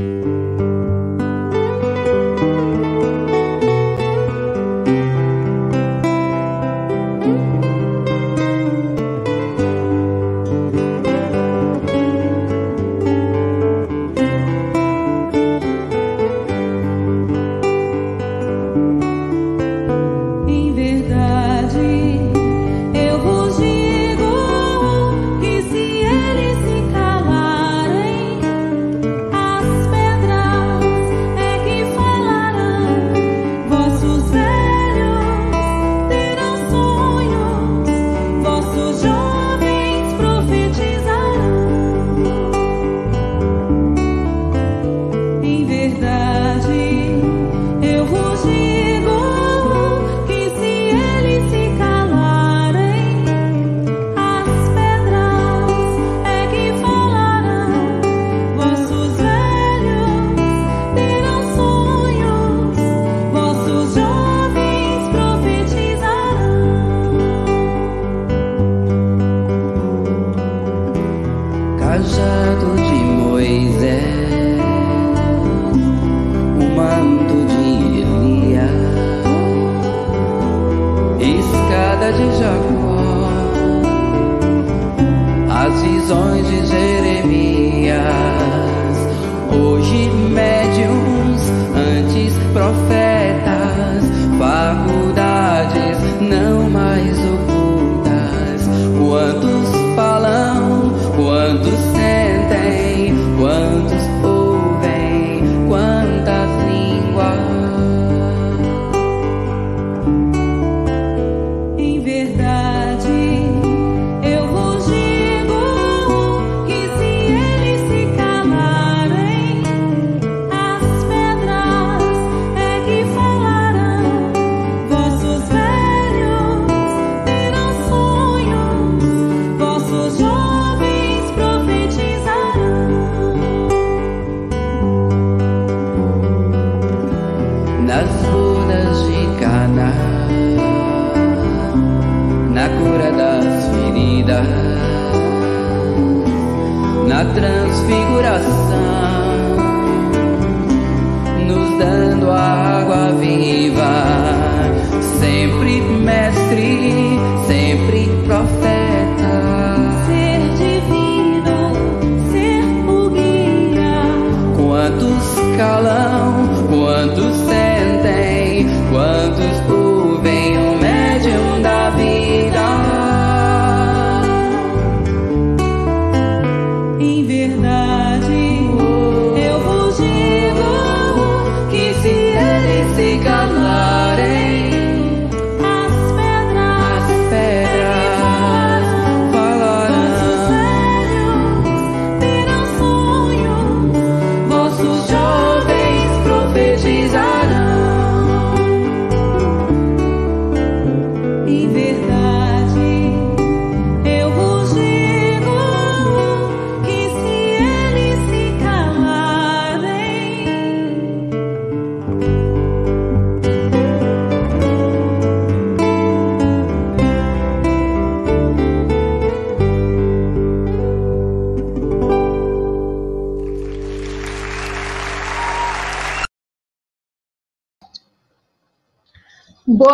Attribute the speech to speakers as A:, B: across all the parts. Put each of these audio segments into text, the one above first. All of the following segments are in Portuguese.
A: Thank you.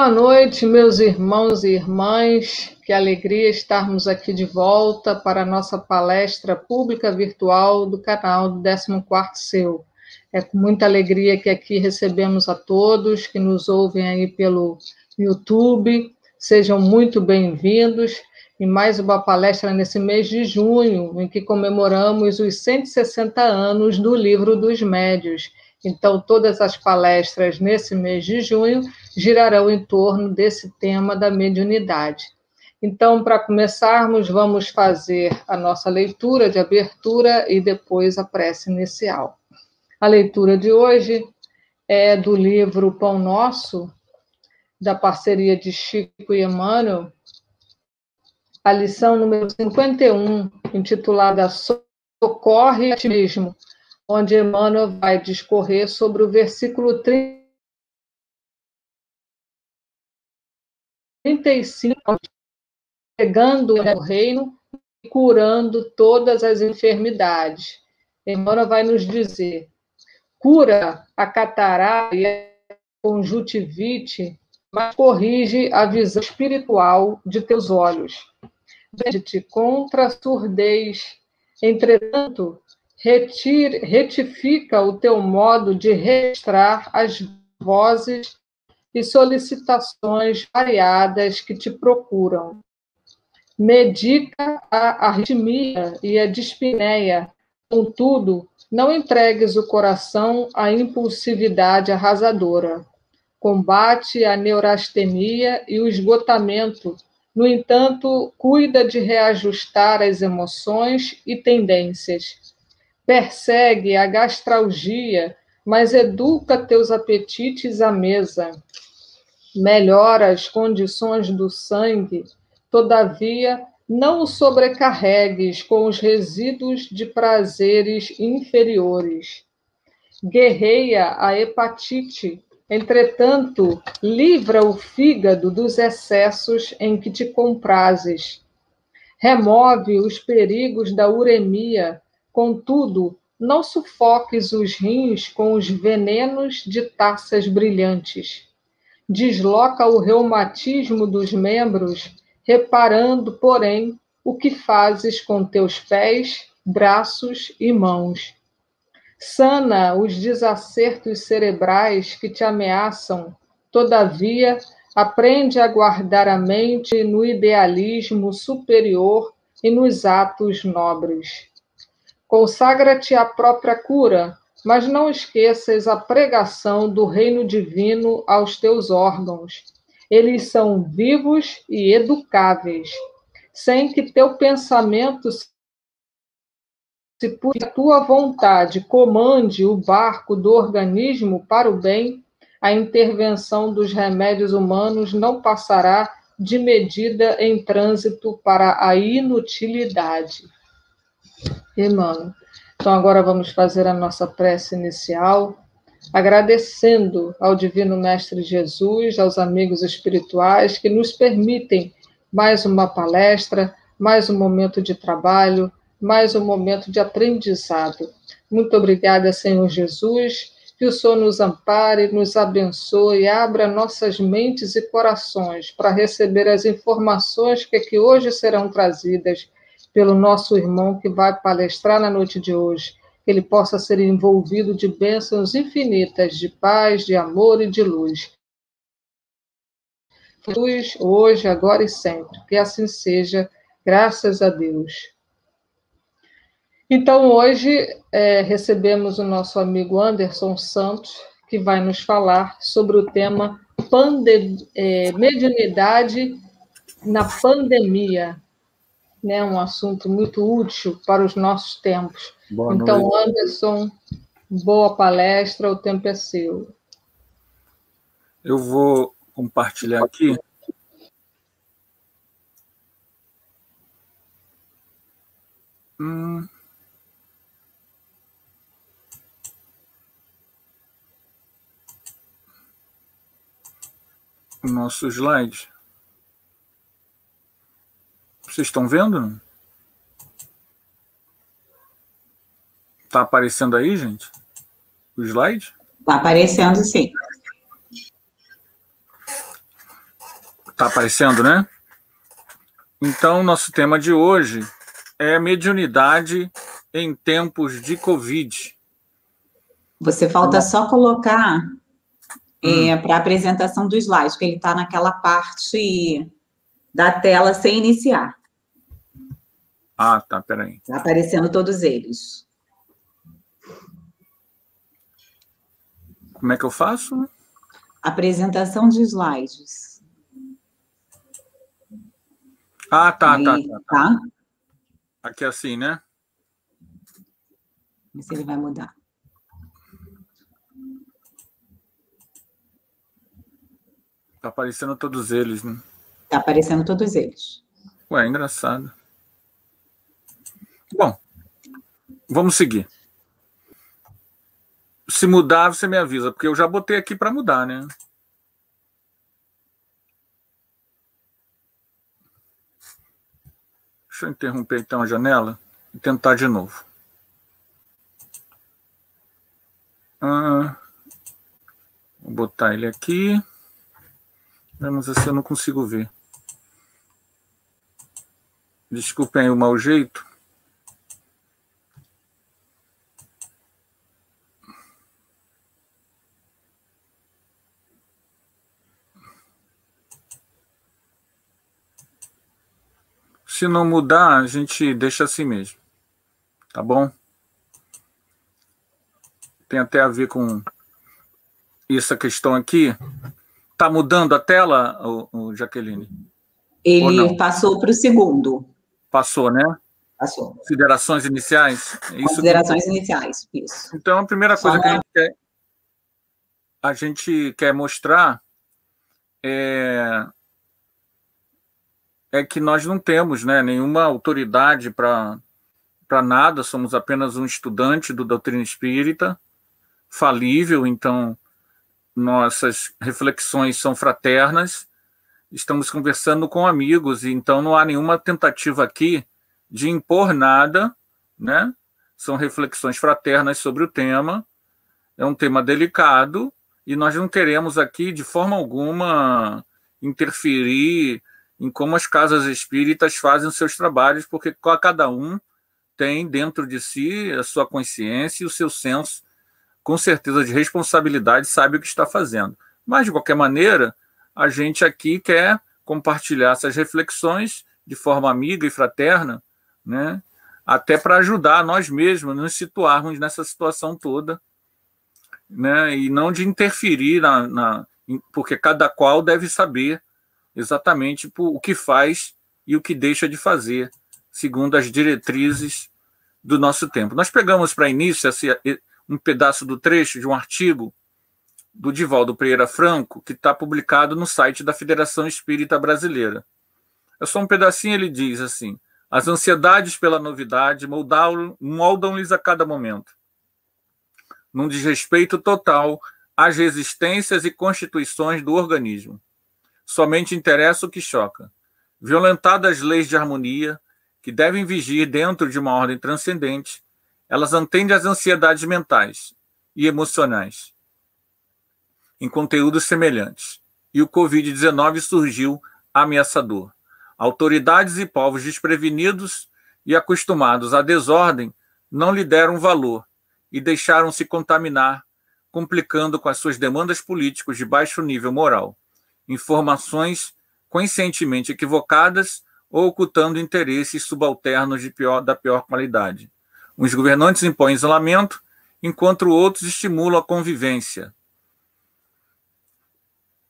B: Boa noite, meus irmãos e irmãs. Que alegria estarmos aqui de volta para a nossa palestra pública virtual do canal do 14º Seu. É com muita alegria que aqui recebemos a todos que nos ouvem aí pelo YouTube. Sejam muito bem-vindos em mais uma palestra nesse mês de junho, em que comemoramos os 160 anos do Livro dos Médios então, todas as palestras nesse mês de junho girarão em torno desse tema da mediunidade. Então, para começarmos, vamos fazer a nossa leitura de abertura e depois a prece inicial. A leitura de hoje é do livro Pão Nosso, da parceria de Chico e Emmanuel, a lição número 51, intitulada Socorre a ti mesmo, onde Emmanuel vai discorrer sobre o versículo 35, pegando o reino e curando todas as enfermidades. Emmanuel vai nos dizer, cura a catarata e a conjuntivite, mas corrige a visão espiritual de teus olhos. Vende-te contra a surdez. Entretanto, retire, retifica o teu modo de registrar as vozes e solicitações variadas que te procuram. Medica a arritmia e a despneia, contudo, não entregues o coração à impulsividade arrasadora. Combate a neurastenia e o esgotamento. No entanto, cuida de reajustar as emoções e tendências persegue a gastralgia, mas educa teus apetites à mesa. Melhora as condições do sangue, todavia não o sobrecarregues com os resíduos de prazeres inferiores. Guerreia a hepatite, entretanto, livra o fígado dos excessos em que te comprases. Remove os perigos da uremia, Contudo, não sufoques os rins com os venenos de taças brilhantes. Desloca o reumatismo dos membros, reparando, porém, o que fazes com teus pés, braços e mãos. Sana os desacertos cerebrais que te ameaçam, todavia, aprende a guardar a mente no idealismo superior e nos atos nobres. Consagra-te à própria cura, mas não esqueças a pregação do reino divino aos teus órgãos. Eles são vivos e educáveis, sem que teu pensamento se por tua vontade comande o barco do organismo para o bem, a intervenção dos remédios humanos não passará de medida em trânsito para a inutilidade irmão. Então, agora vamos fazer a nossa prece inicial, agradecendo ao Divino Mestre Jesus, aos amigos espirituais que nos permitem mais uma palestra, mais um momento de trabalho, mais um momento de aprendizado. Muito obrigada, Senhor Jesus. Que o Senhor nos ampare, nos abençoe, abra nossas mentes e corações para receber as informações que aqui hoje serão trazidas pelo nosso irmão que vai palestrar na noite de hoje, que ele possa ser envolvido de bênçãos infinitas, de paz, de amor e de luz. Luz hoje, agora e sempre. Que assim seja, graças a Deus. Então, hoje, é, recebemos o nosso amigo Anderson Santos, que vai nos falar sobre o tema pande, é, mediunidade na pandemia né, um assunto muito útil para os nossos tempos.
A: Boa então, noite.
B: Anderson, boa palestra, o tempo é seu.
C: Eu vou compartilhar aqui. Hum. O nosso slide. Vocês estão vendo? Tá aparecendo aí, gente? O slide?
A: Tá aparecendo, sim.
C: Tá aparecendo, né? Então, nosso tema de hoje é mediunidade em tempos de Covid.
A: Você falta tá só colocar é, hum. é, para a apresentação do slide, que ele está naquela parte da tela sem iniciar.
C: Ah, tá, peraí.
A: Está aparecendo todos eles.
C: Como é que eu faço?
A: Apresentação de slides.
C: Ah, tá, tá Aí, tá, tá, tá, Aqui é assim, né?
A: Vamos se ele vai mudar.
C: Tá aparecendo todos eles, né?
A: Tá aparecendo todos eles.
C: Ué, é engraçado. Bom, vamos seguir. Se mudar, você me avisa, porque eu já botei aqui para mudar, né? Deixa eu interromper então a janela e tentar de novo. Ah, vou botar ele aqui. Vamos ver se eu não consigo ver. Desculpem o mau jeito. Se não mudar, a gente deixa assim mesmo. Tá bom? Tem até a ver com essa questão aqui. Tá mudando a tela, o, Jaqueline?
A: Ele passou para o segundo.
C: Passou, né? Passou. Considerações iniciais? É Considerações que... iniciais, isso. Então, a primeira coisa Só que a gente quer, a gente quer mostrar é é que nós não temos né, nenhuma autoridade para nada, somos apenas um estudante do doutrina espírita, falível, então nossas reflexões são fraternas, estamos conversando com amigos, então não há nenhuma tentativa aqui de impor nada, né? São reflexões fraternas sobre o tema, é um tema delicado e nós não queremos aqui de forma alguma interferir em como as casas espíritas fazem os seus trabalhos, porque cada um tem dentro de si a sua consciência e o seu senso, com certeza, de responsabilidade, sabe o que está fazendo. Mas, de qualquer maneira, a gente aqui quer compartilhar essas reflexões de forma amiga e fraterna, né? até para ajudar nós mesmos a nos situarmos nessa situação toda, né? e não de interferir na, na porque cada qual deve saber exatamente por tipo, o que faz e o que deixa de fazer, segundo as diretrizes do nosso tempo. Nós pegamos para início um pedaço do trecho de um artigo do Divaldo Pereira Franco, que está publicado no site da Federação Espírita Brasileira. É só um pedacinho, ele diz assim: as ansiedades pela novidade moldam-lhes a cada momento, num desrespeito total às resistências e constituições do organismo somente interessa o que choca. Violentadas as leis de harmonia, que devem vigir dentro de uma ordem transcendente, elas atendem às ansiedades mentais e emocionais em conteúdos semelhantes. E o Covid-19 surgiu ameaçador. Autoridades e povos desprevenidos e acostumados à desordem não lhe deram valor e deixaram-se contaminar, complicando com as suas demandas políticas de baixo nível moral informações conscientemente equivocadas ou ocultando interesses subalternos de pior, da pior qualidade. Uns governantes impõem isolamento, enquanto outros estimulam a convivência.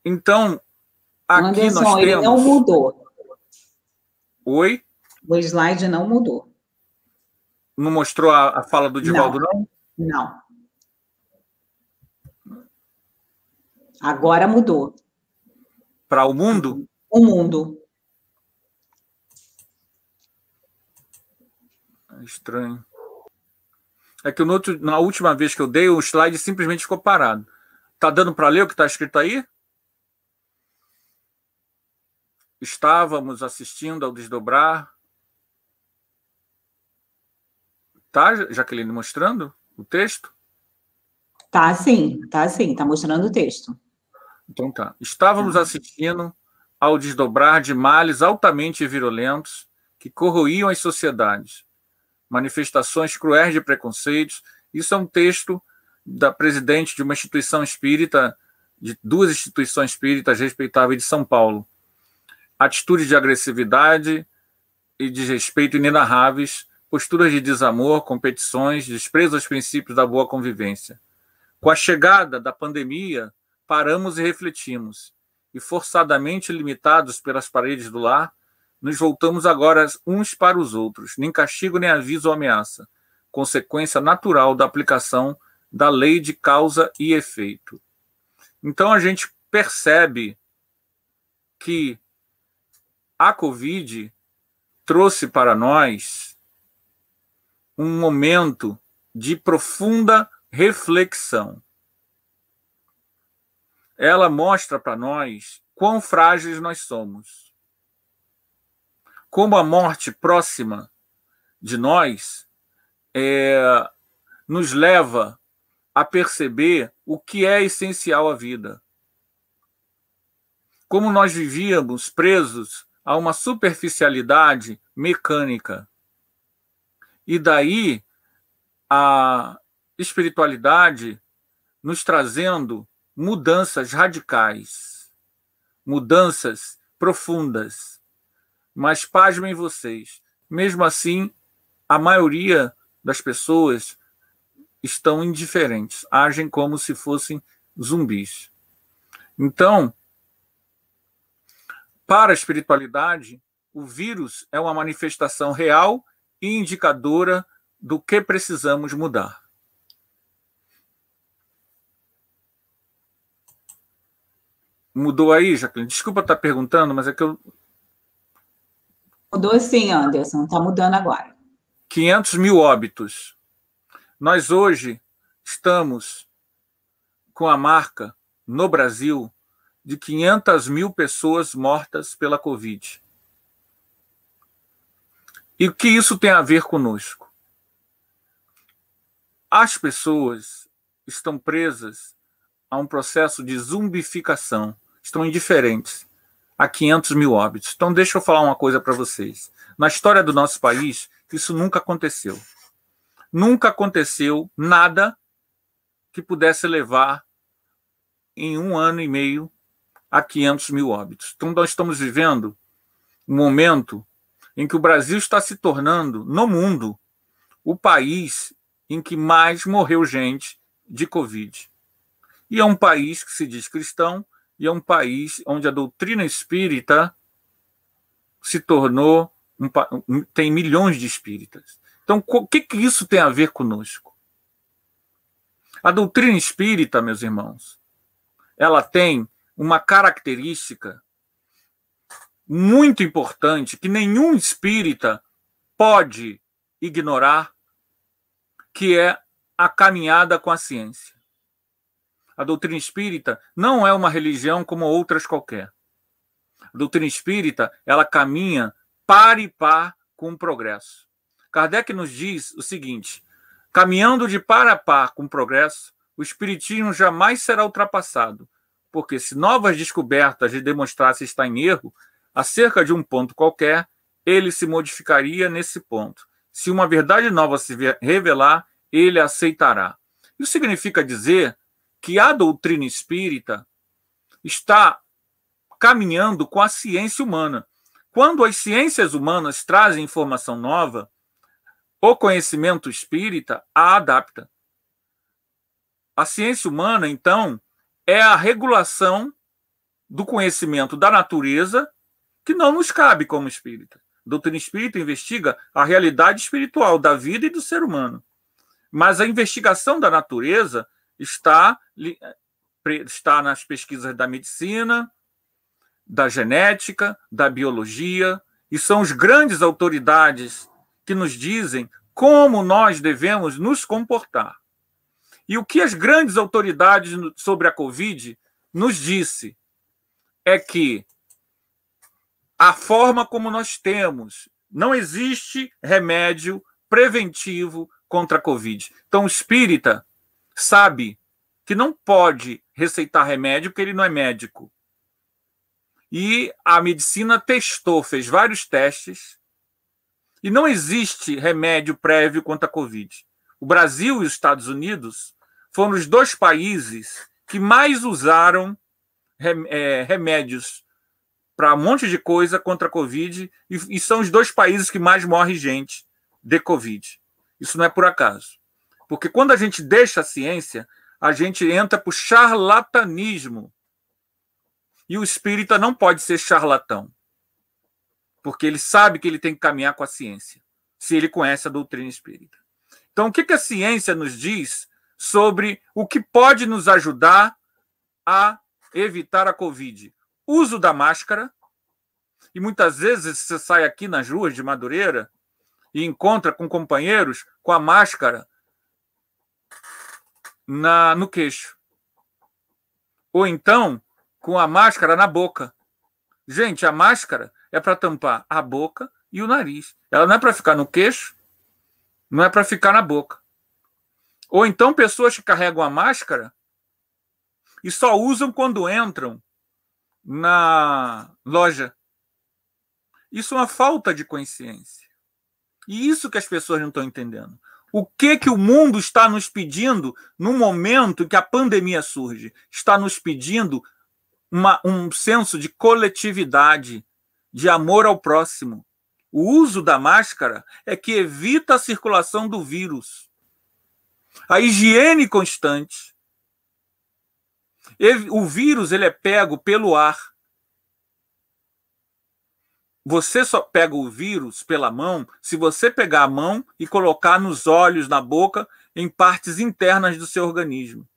C: Então, aqui Anderson, nós temos... ele não
A: mudou.
C: Oi? O
A: slide não mudou.
C: Não mostrou a, a fala do Divaldo,
A: não? Não. não. Agora mudou. Para o mundo? O mundo.
C: É estranho. É que outro, na última vez que eu dei, o slide simplesmente ficou parado. Tá dando para ler o que está escrito aí? Estávamos assistindo ao desdobrar. Tá, Jaqueline,
A: mostrando o texto? Tá sim, tá sim, tá mostrando o texto.
C: Então tá. Estávamos uhum. assistindo ao desdobrar de males altamente virulentos que corroíam as sociedades, manifestações cruéis de preconceitos. Isso é um texto da presidente de uma instituição espírita, de duas instituições espíritas respeitáveis de São Paulo. Atitudes de agressividade e desrespeito inenarráveis, posturas de desamor, competições, desprezo aos princípios da boa convivência. Com a chegada da pandemia paramos e refletimos, e forçadamente limitados pelas paredes do lar, nos voltamos agora uns para os outros, nem castigo, nem aviso ou ameaça, consequência natural da aplicação da lei de causa e efeito. Então a gente percebe que a Covid trouxe para nós um momento de profunda reflexão ela mostra para nós quão frágeis nós somos. Como a morte próxima de nós é, nos leva a perceber o que é essencial à vida. Como nós vivíamos presos a uma superficialidade mecânica. E daí a espiritualidade nos trazendo mudanças radicais, mudanças profundas. Mas pasmem vocês, mesmo assim, a maioria das pessoas estão indiferentes, agem como se fossem zumbis. Então, para a espiritualidade, o vírus é uma manifestação real e indicadora do que precisamos mudar. Mudou aí, Jacqueline? Desculpa estar perguntando, mas é que eu.
A: Mudou sim, Anderson, está mudando agora.
C: 500 mil óbitos. Nós hoje estamos com a marca, no Brasil, de 500 mil pessoas mortas pela Covid. E o que isso tem a ver conosco? As pessoas estão presas a um processo de zumbificação estão indiferentes a 500 mil óbitos. Então, deixa eu falar uma coisa para vocês. Na história do nosso país, isso nunca aconteceu. Nunca aconteceu nada que pudesse levar em um ano e meio a 500 mil óbitos. Então, nós estamos vivendo um momento em que o Brasil está se tornando, no mundo, o país em que mais morreu gente de Covid. E é um país que se diz cristão, e é um país onde a doutrina espírita se tornou um, tem milhões de espíritas. Então, o que, que isso tem a ver conosco? A doutrina espírita, meus irmãos, ela tem uma característica muito importante que nenhum espírita pode ignorar, que é a caminhada com a ciência. A doutrina espírita não é uma religião como outras qualquer. A doutrina espírita, ela caminha par e par com o progresso. Kardec nos diz o seguinte: caminhando de par a par com o progresso, o espiritismo jamais será ultrapassado, porque se novas descobertas lhe demonstrassem estar em erro, acerca de um ponto qualquer, ele se modificaria nesse ponto. Se uma verdade nova se revelar, ele aceitará. Isso significa dizer que a doutrina espírita está caminhando com a ciência humana. Quando as ciências humanas trazem informação nova, o conhecimento espírita a adapta. A ciência humana, então, é a regulação do conhecimento da natureza que não nos cabe como espírita. A doutrina espírita investiga a realidade espiritual da vida e do ser humano. Mas a investigação da natureza está, eh, está nas pesquisas da medicina, da genética, da biologia, e são as grandes autoridades que nos dizem como nós devemos nos comportar. E o que as grandes autoridades sobre a Covid nos disse é que a forma como nós temos, não existe remédio preventivo contra a Covid. Então, espírita sabe que não pode receitar remédio porque ele não é médico. E a medicina testou, fez vários testes, e não existe remédio prévio contra a Covid. O Brasil e os Estados Unidos foram os dois países que mais usaram é, remédios para um monte de coisa contra a Covid e, e são os dois países que mais morre gente de Covid. Isso não é por acaso. Porque quando a gente deixa a ciência, a gente entra para o charlatanismo. E o espírita não pode ser charlatão, porque ele sabe que ele tem que caminhar com a ciência, se ele conhece a doutrina espírita. Então, o que, que a ciência nos diz sobre o que pode nos ajudar a evitar a Covid? Uso da máscara. E muitas vezes você sai aqui nas ruas de Madureira e encontra com companheiros com a máscara na no queixo. Ou então com a máscara na boca. Gente, a máscara é para tampar a boca e o nariz. Ela não é para ficar no queixo, não é para ficar na boca. Ou então pessoas que carregam a máscara e só usam quando entram na loja. Isso é uma falta de consciência. E isso que as pessoas não estão entendendo. O que que o mundo está nos pedindo no momento em que a pandemia surge? Está nos pedindo uma, um senso de coletividade, de amor ao próximo. O uso da máscara é que evita a circulação do vírus. A higiene constante. O vírus ele é pego pelo ar. Você só pega o vírus pela mão se você pegar a mão e colocar nos olhos, na boca, em partes internas do seu organismo.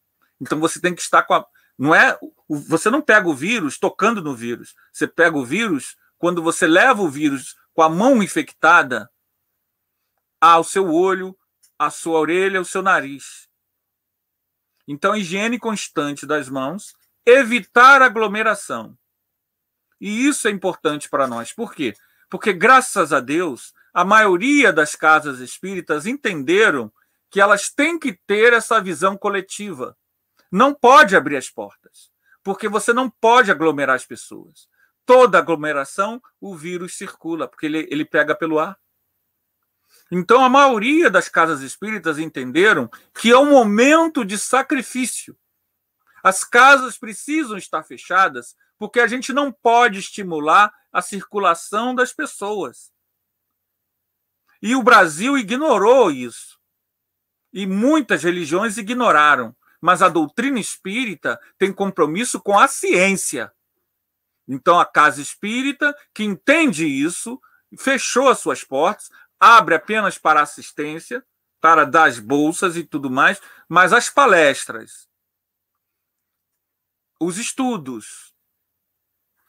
C: Então você tem que estar com a. Não é, você não pega o vírus tocando no vírus. Você pega o vírus quando você leva o vírus com a mão infectada ao seu olho, à sua orelha, ao seu nariz. Então, higiene constante das mãos, evitar aglomeração. E isso é importante para nós. Por quê? Porque, graças a Deus, a maioria das casas espíritas entenderam que elas têm que ter essa visão coletiva. Não pode abrir as portas, porque você não pode aglomerar as pessoas. Toda aglomeração, o vírus circula, porque ele, ele pega pelo ar. Então, a maioria das casas espíritas entenderam que é um momento de sacrifício. As casas precisam estar fechadas porque a gente não pode estimular a circulação das pessoas. E o Brasil ignorou isso. E muitas religiões ignoraram. Mas a doutrina espírita tem compromisso com a ciência. Então, a casa espírita, que entende isso, fechou as suas portas, abre apenas para assistência, para dar as bolsas e tudo mais, mas as palestras, os estudos,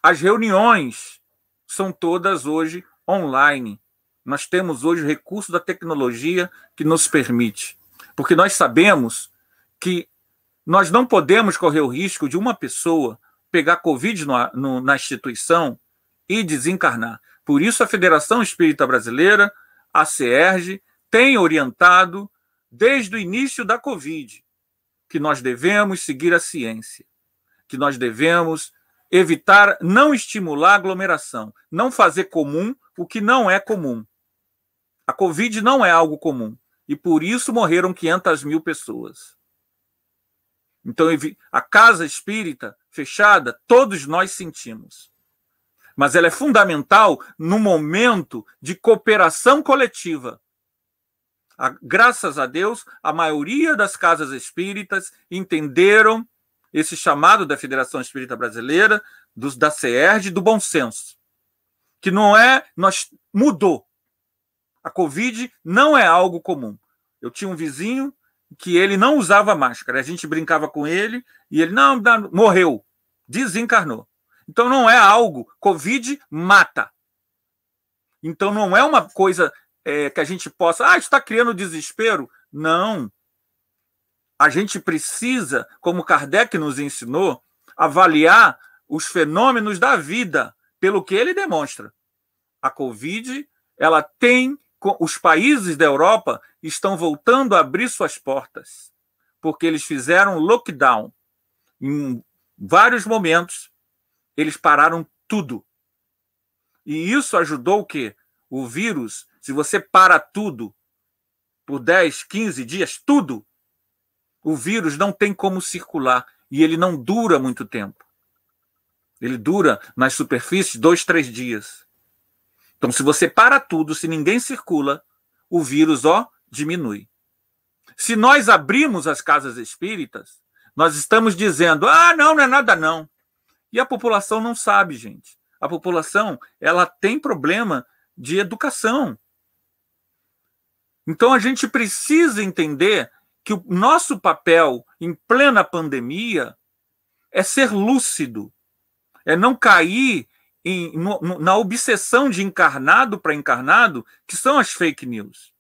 C: as reuniões são todas hoje online. Nós temos hoje o recurso da tecnologia que nos permite, porque nós sabemos que nós não podemos correr o risco de uma pessoa pegar Covid no, no, na instituição e desencarnar. Por isso, a Federação Espírita Brasileira, a CERJ, tem orientado desde o início da Covid que nós devemos seguir a ciência, que nós devemos evitar, não estimular aglomeração, não fazer comum o que não é comum. A Covid não é algo comum e por isso morreram 500 mil pessoas. Então, a casa espírita fechada, todos nós sentimos. Mas ela é fundamental no momento de cooperação coletiva. A, graças a Deus, a maioria das casas espíritas entenderam esse chamado da Federação Espírita Brasileira, dos, da CERD, do bom senso. Que não é. Nós, mudou. A Covid não é algo comum. Eu tinha um vizinho que ele não usava máscara. A gente brincava com ele e ele não, não morreu, desencarnou. Então não é algo. Covid mata. Então não é uma coisa é, que a gente possa. Ah, está criando desespero. Não a gente precisa, como Kardec nos ensinou, avaliar os fenômenos da vida pelo que ele demonstra. A Covid, ela tem os países da Europa estão voltando a abrir suas portas, porque eles fizeram lockdown. Em vários momentos, eles pararam tudo. E isso ajudou o quê? O vírus, se você para tudo por 10, 15 dias, tudo, o vírus não tem como circular e ele não dura muito tempo. Ele dura nas superfícies dois, três dias. Então, se você para tudo, se ninguém circula, o vírus ó, diminui. Se nós abrimos as casas espíritas, nós estamos dizendo: ah, não, não é nada não. E a população não sabe, gente. A população ela tem problema de educação. Então a gente precisa entender que o nosso papel em plena pandemia é ser lúcido, é não cair em, no, no, na obsessão de encarnado para encarnado, que são as fake news.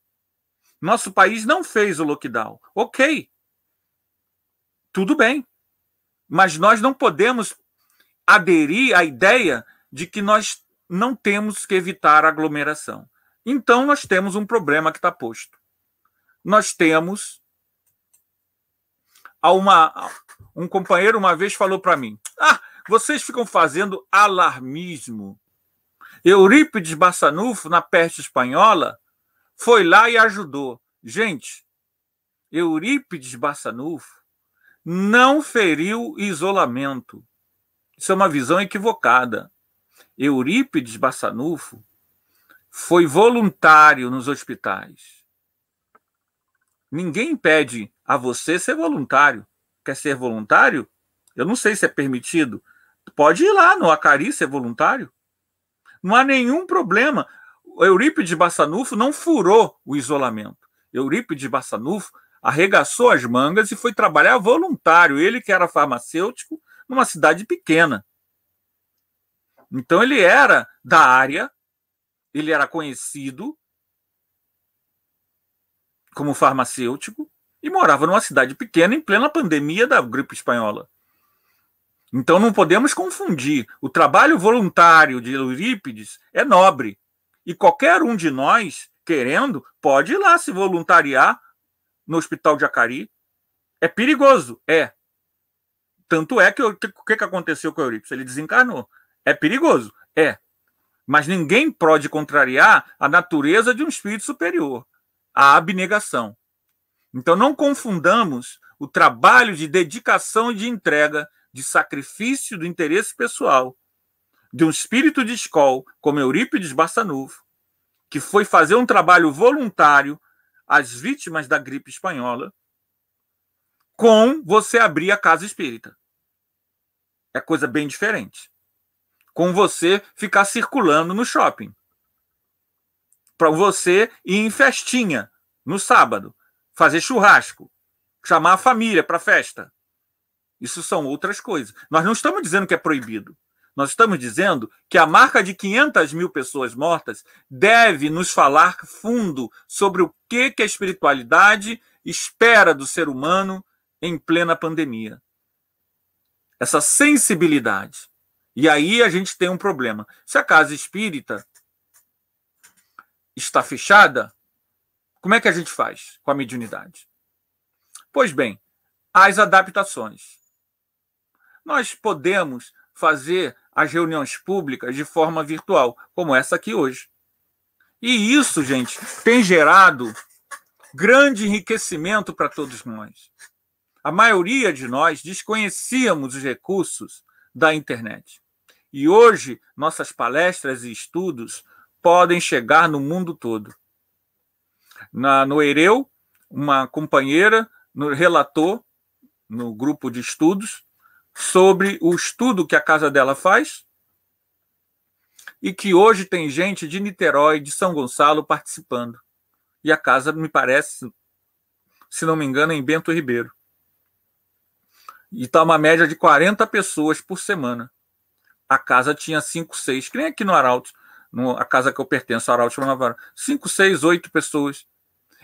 C: Nosso país não fez o lockdown. Ok. Tudo bem. Mas nós não podemos aderir à ideia de que nós não temos que evitar aglomeração. Então, nós temos um problema que está posto. Nós temos uma, um companheiro uma vez falou para mim: Ah, vocês ficam fazendo alarmismo. Eurípides Bassanufo, na peste espanhola, foi lá e ajudou. Gente, Eurípides Bassanufo não feriu isolamento. Isso é uma visão equivocada. Eurípides Bassanufo foi voluntário nos hospitais Ninguém impede a você ser voluntário. Quer ser voluntário? Eu não sei se é permitido. Pode ir lá no Acari ser voluntário. Não há nenhum problema. Eurípides Bassanufo não furou o isolamento. Eurípides Bassanufo arregaçou as mangas e foi trabalhar voluntário. Ele que era farmacêutico numa cidade pequena. Então ele era da área, ele era conhecido, como farmacêutico e morava numa cidade pequena em plena pandemia da gripe espanhola. Então não podemos confundir. O trabalho voluntário de Eurípides é nobre. E qualquer um de nós, querendo, pode ir lá se voluntariar no Hospital de Acari. É perigoso, é. Tanto é que o que, que aconteceu com Eurípides? Ele desencarnou. É perigoso, é. Mas ninguém pode contrariar a natureza de um espírito superior a abnegação. Então não confundamos o trabalho de dedicação e de entrega, de sacrifício do interesse pessoal, de um espírito de escol, como Eurípides Bastanufo, que foi fazer um trabalho voluntário às vítimas da gripe espanhola, com você abrir a casa espírita. É coisa bem diferente. Com você ficar circulando no shopping para você ir em festinha no sábado, fazer churrasco, chamar a família para festa. Isso são outras coisas. Nós não estamos dizendo que é proibido. Nós estamos dizendo que a marca de 500 mil pessoas mortas deve nos falar fundo sobre o que, que a espiritualidade espera do ser humano em plena pandemia. Essa sensibilidade. E aí a gente tem um problema. Se a casa espírita está fechada, como é que a gente faz com a mediunidade? Pois bem, as adaptações. Nós podemos fazer as reuniões públicas de forma virtual, como essa aqui hoje. E isso, gente, tem gerado grande enriquecimento para todos nós. A maioria de nós desconhecíamos os recursos da internet. E hoje, nossas palestras e estudos podem chegar no mundo todo. Na, no Ereu, uma companheira no, relatou no grupo de estudos sobre o estudo que a casa dela faz e que hoje tem gente de Niterói, de São Gonçalo participando. E a casa, me parece, se não me engano, é em Bento Ribeiro. E está uma média de 40 pessoas por semana. A casa tinha 5, 6, que nem aqui no Arautos? no, a casa que eu pertenço, Araújo Navarro, cinco, seis, oito pessoas.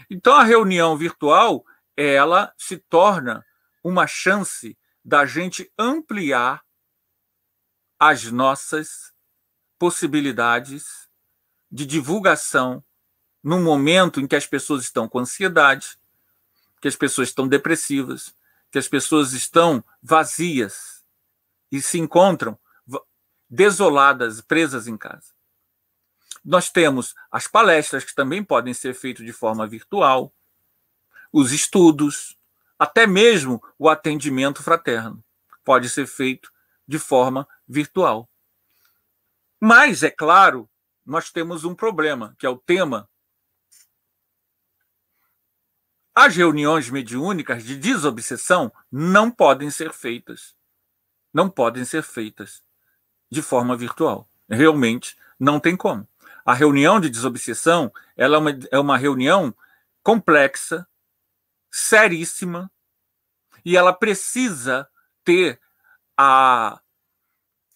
C: Então a reunião virtual ela se torna uma chance da gente ampliar as nossas possibilidades de divulgação num momento em que as pessoas estão com ansiedade, que as pessoas estão depressivas, que as pessoas estão vazias e se encontram desoladas, presas em casa. Nós temos as palestras, que também podem ser feitas de forma virtual, os estudos, até mesmo o atendimento fraterno pode ser feito de forma virtual. Mas, é claro, nós temos um problema, que é o tema. As reuniões mediúnicas de desobsessão não podem ser feitas. Não podem ser feitas de forma virtual. Realmente, não tem como a reunião de desobsessão ela é, uma, é uma reunião complexa, seríssima, e ela precisa ter a,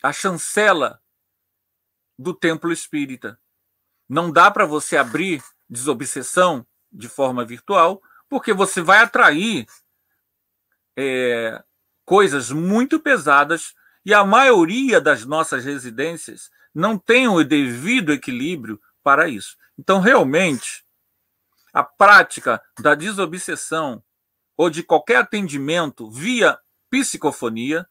C: a chancela do templo espírita. Não dá para você abrir desobsessão de forma virtual, porque você vai atrair é, coisas muito pesadas e a maioria das nossas residências não tem o devido equilíbrio para isso. Então, realmente, a prática da desobsessão ou de qualquer atendimento via psicofonia,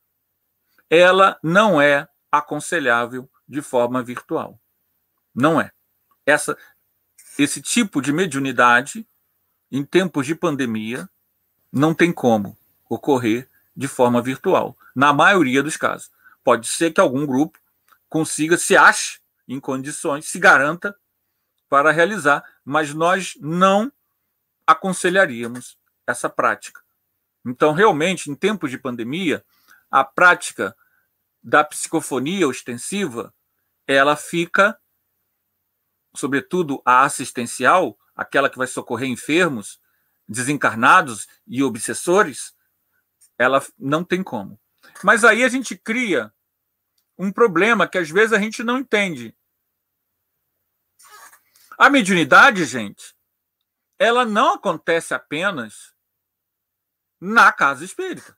C: ela não é aconselhável de forma virtual. Não é. Essa, esse tipo de mediunidade, em tempos de pandemia, não tem como ocorrer de forma virtual, na maioria dos casos. Pode ser que algum grupo consiga, se ache em condições, se garanta para realizar, mas nós não aconselharíamos essa prática. Então, realmente, em tempos de pandemia, a prática da psicofonia ostensiva, ela fica, sobretudo a assistencial, aquela que vai socorrer enfermos, desencarnados e obsessores, ela não tem como. Mas aí a gente cria um problema que às vezes a gente não entende. A mediunidade, gente, ela não acontece apenas na casa espírita.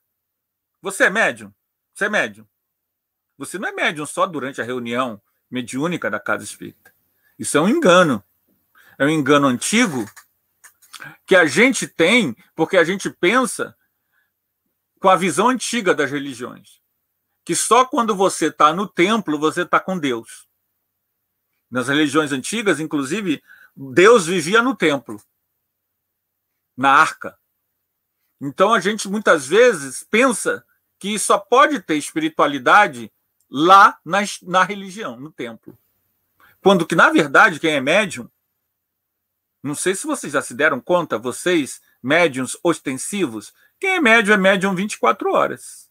C: Você é médium? Você é médium? Você não é médium só durante a reunião mediúnica da casa espírita. Isso é um engano. É um engano antigo que a gente tem porque a gente pensa com a visão antiga das religiões que só quando você está no templo você está com Deus. Nas religiões antigas, inclusive, Deus vivia no templo, na arca. Então a gente muitas vezes pensa que só pode ter espiritualidade lá na, na religião, no templo. Quando que, na verdade, quem é médium, não sei se vocês já se deram conta, vocês, médiums ostensivos, quem é médium é médium 24 horas.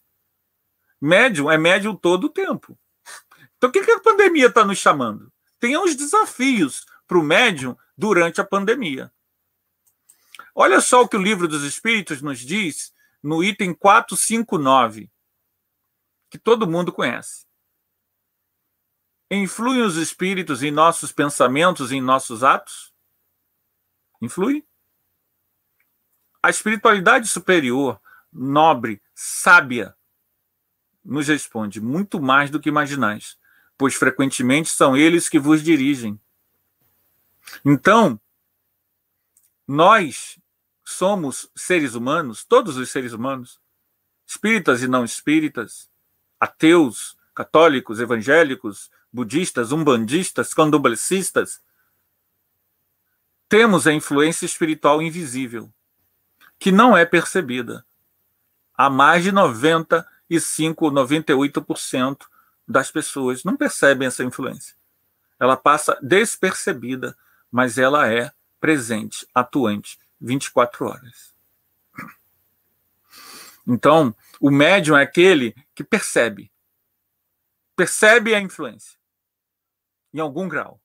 C: Médium é médium todo o tempo. Então, o que, que a pandemia está nos chamando? Tem uns desafios para o médium durante a pandemia. Olha só o que o livro dos Espíritos nos diz no item 459, que todo mundo conhece. Influem os espíritos em nossos pensamentos, em nossos atos? Influi? A espiritualidade superior, nobre, sábia, nos responde muito mais do que imaginais, pois frequentemente são eles que vos dirigem. Então, nós somos seres humanos, todos os seres humanos, espíritas e não espíritas, ateus, católicos, evangélicos, budistas, umbandistas, candomblecistas, temos a influência espiritual invisível, que não é percebida. Há mais de 90 95, 98% das pessoas não percebem essa influência. Ela passa despercebida, mas ela é presente, atuante, 24 horas. Então, o médium é aquele que percebe. Percebe a influência, em algum grau.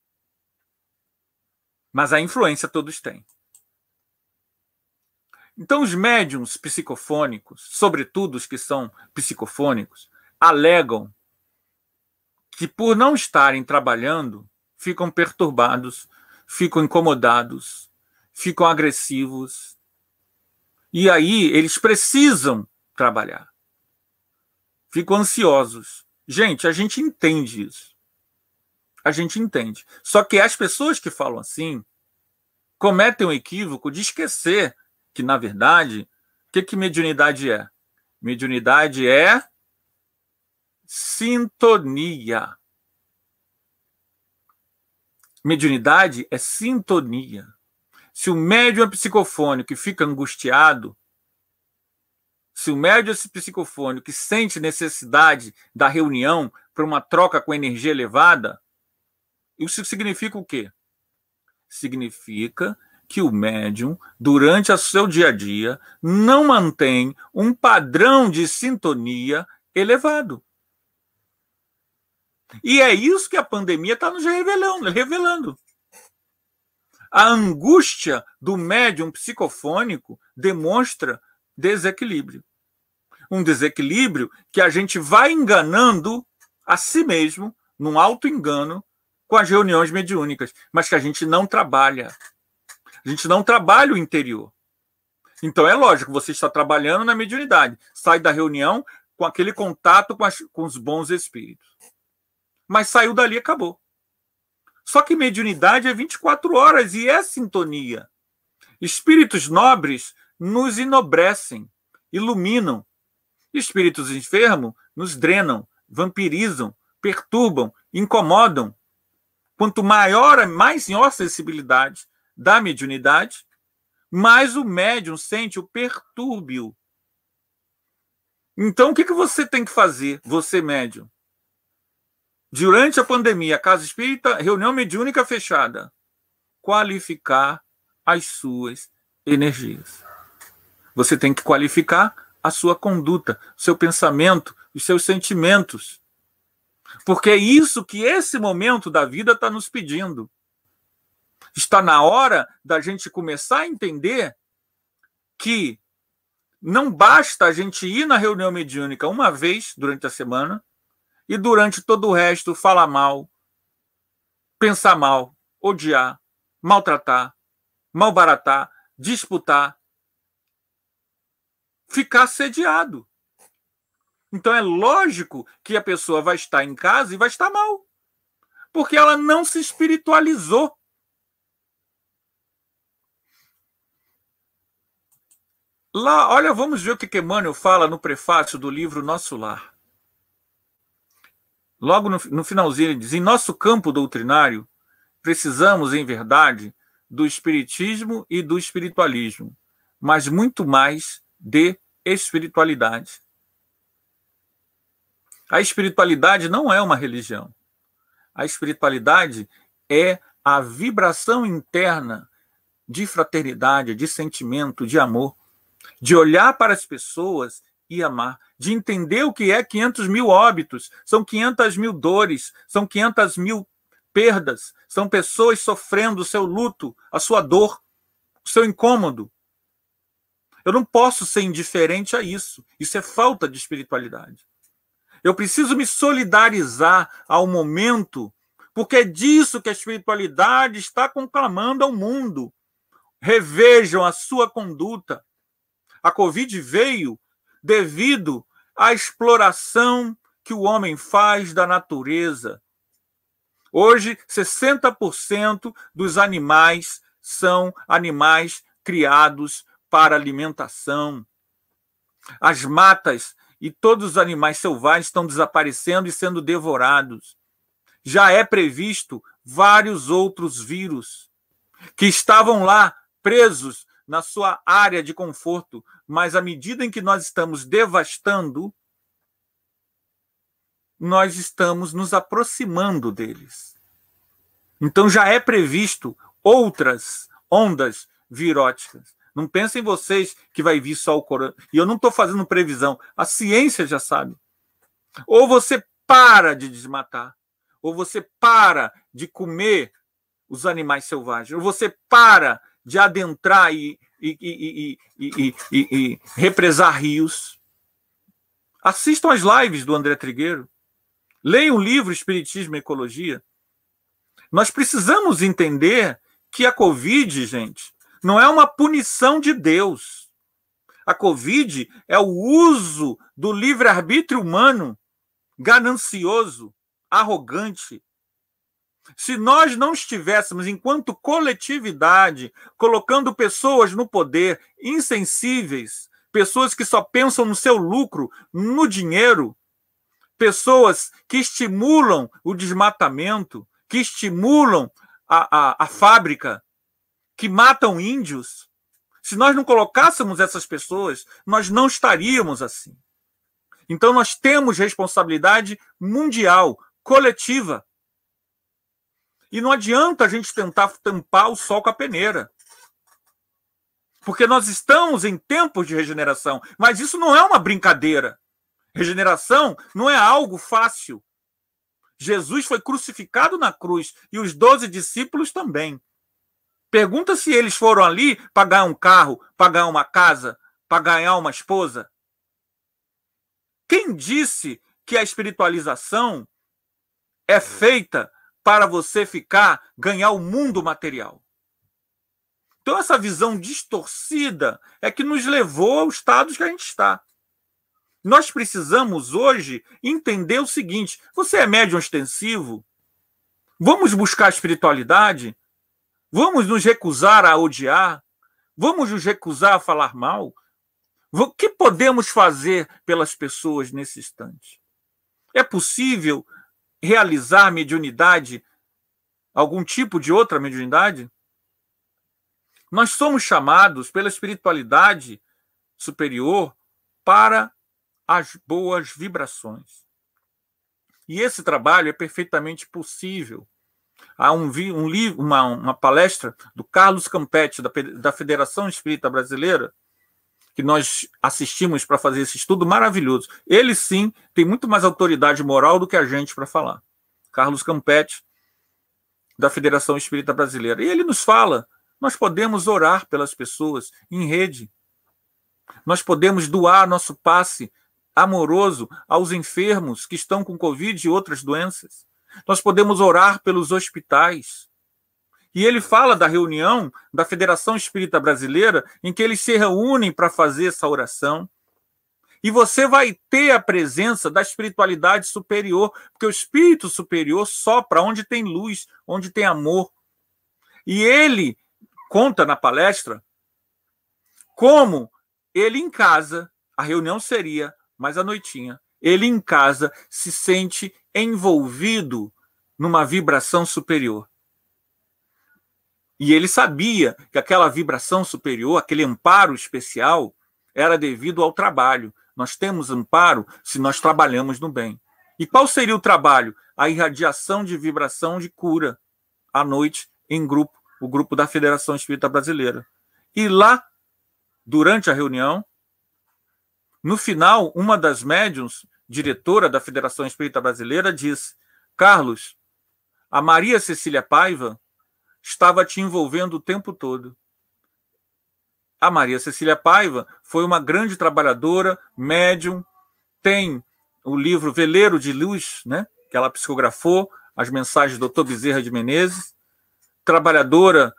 C: Mas a influência todos têm. Então, os médiums psicofônicos, sobretudo os que são psicofônicos, alegam que, por não estarem trabalhando, ficam perturbados, ficam incomodados, ficam agressivos. E aí eles precisam trabalhar. Ficam ansiosos. Gente, a gente entende isso. A gente entende. Só que as pessoas que falam assim cometem o equívoco de esquecer que, na verdade, o que, que mediunidade é? Mediunidade é sintonia. Mediunidade é sintonia. Se o médium é psicofônico que fica angustiado, se o médium é psicofônico que sente necessidade da reunião para uma troca com energia elevada, isso significa o quê? Significa que o médium, durante o seu dia a dia, não mantém um padrão de sintonia elevado. E é isso que a pandemia está nos revelando, revelando. A angústia do médium psicofônico demonstra desequilíbrio. Um desequilíbrio que a gente vai enganando a si mesmo, num alto engano com as reuniões mediúnicas, mas que a gente não trabalha. A gente não trabalha o interior. Então é lógico, você está trabalhando na mediunidade. Sai da reunião com aquele contato com, as, com os bons espíritos. Mas saiu dali e acabou. Só que mediunidade é 24 horas e é sintonia. Espíritos nobres nos enobrecem, iluminam. Espíritos enfermos nos drenam, vampirizam, perturbam, incomodam. Quanto maior, mais maior sensibilidade, da mediunidade, mas o médium sente o pertúrbio. Então, o que, que você tem que fazer, você médium? Durante a pandemia, Casa Espírita, reunião mediúnica fechada. Qualificar as suas energias. Você tem que qualificar a sua conduta, seu pensamento, os seus sentimentos. Porque é isso que esse momento da vida está nos pedindo está na hora da gente começar a entender que não basta a gente ir na reunião mediúnica uma vez durante a semana e durante todo o resto falar mal, pensar mal, odiar, maltratar, malbaratar, disputar, ficar sediado. Então é lógico que a pessoa vai estar em casa e vai estar mal, porque ela não se espiritualizou. Lá, olha, vamos ver o que Emmanuel fala no prefácio do livro Nosso Lar. Logo no, no finalzinho ele diz: em nosso campo doutrinário, precisamos, em verdade, do espiritismo e do espiritualismo, mas muito mais de espiritualidade. A espiritualidade não é uma religião. A espiritualidade é a vibração interna de fraternidade, de sentimento, de amor de olhar para as pessoas e amar, de entender o que é 500 mil óbitos, são 500 mil dores, são 500 mil perdas, são pessoas sofrendo o seu luto, a sua dor, o seu incômodo. Eu não posso ser indiferente a isso. Isso é falta de espiritualidade. Eu preciso me solidarizar ao momento, porque é disso que a espiritualidade está conclamando ao mundo. Revejam a sua conduta, a Covid veio devido à exploração que o homem faz da natureza. Hoje, 60% dos animais são animais criados para alimentação. As matas e todos os animais selvagens estão desaparecendo e sendo devorados. Já é previsto vários outros vírus que estavam lá presos na sua área de conforto, mas à medida em que nós estamos devastando, nós estamos nos aproximando deles. Então já é previsto outras ondas viróticas. Não pensem vocês que vai vir só o Corão. E eu não estou fazendo previsão. A ciência já sabe. Ou você para de desmatar, ou você para de comer os animais selvagens, ou você para de adentrar e, e, e, e represar rios. Assistam às lives do André Trigueiro. Leiam o livro Espiritismo e Ecologia. Nós precisamos entender que a Covid, gente, não é uma punição de Deus. A Covid é o uso do livre-arbítrio humano ganancioso, arrogante, se nós não estivéssemos, enquanto coletividade, colocando pessoas no poder insensíveis, pessoas que só pensam no seu lucro, no dinheiro, pessoas que estimulam o desmatamento, que estimulam a, a, a fábrica, que matam índios, se nós não colocássemos essas pessoas, nós não estaríamos assim. Então nós temos responsabilidade mundial, coletiva, e não adianta a gente tentar tampar o sol com a peneira. Porque nós estamos em tempos de regeneração, mas isso não é uma brincadeira. Regeneração não é algo fácil. Jesus foi crucificado na cruz e os doze discípulos também. Pergunta se eles foram ali para ganhar um carro, para ganhar uma casa, para ganhar uma esposa. Quem disse que a espiritualização é feita para você ficar, ganhar o mundo material. Então, essa visão distorcida é que nos levou aos estados que a gente está. Nós precisamos hoje entender o seguinte: você é médium extensivo? Vamos buscar a espiritualidade? Vamos nos recusar a odiar? Vamos nos recusar a falar mal? O que podemos fazer pelas pessoas nesse instante? É possível realizar mediunidade, algum tipo de outra mediunidade? Nós somos chamados pela espiritualidade superior para as boas vibrações. E esse trabalho é perfeitamente possível. Há um, um livro, uma, uma palestra do Carlos Campetti, da, da Federação Espírita Brasileira, que nós assistimos para fazer esse estudo maravilhoso. Ele sim tem muito mais autoridade moral do que a gente para falar. Carlos Campetti, da Federação Espírita Brasileira. E ele nos fala: nós podemos orar pelas pessoas em rede. Nós podemos doar nosso passe amoroso aos enfermos que estão com Covid e outras doenças. Nós podemos orar pelos hospitais. E ele fala da reunião da Federação Espírita Brasileira, em que eles se reúnem para fazer essa oração. E você vai ter a presença da espiritualidade superior, porque o espírito superior sopra onde tem luz, onde tem amor. E ele conta na palestra como ele em casa, a reunião seria mais à noitinha, ele em casa se sente envolvido numa vibração superior. E ele sabia que aquela vibração superior, aquele amparo especial, era devido ao trabalho. Nós temos amparo se nós trabalhamos no bem. E qual seria o trabalho? A irradiação de vibração de cura à noite em grupo, o grupo da Federação Espírita Brasileira. E lá, durante a reunião, no final, uma das médiums, diretora da Federação Espírita Brasileira, disse: Carlos, a Maria Cecília Paiva estava te envolvendo o tempo todo. A Maria Cecília Paiva foi uma grande trabalhadora, médium, tem o livro Veleiro de Luz, né, que ela psicografou, as mensagens do Dr. Bezerra de Menezes, trabalhadora,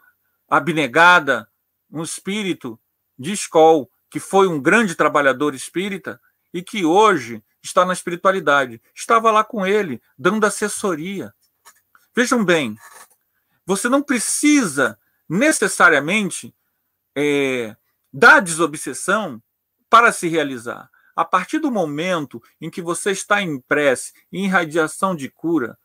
C: abnegada, um espírito de escol, que foi um grande trabalhador espírita e que hoje está na espiritualidade. Estava lá com ele, dando assessoria. Vejam bem, você não precisa necessariamente é, da desobsessão para se realizar. A partir do momento em que você está em prece, em radiação de cura,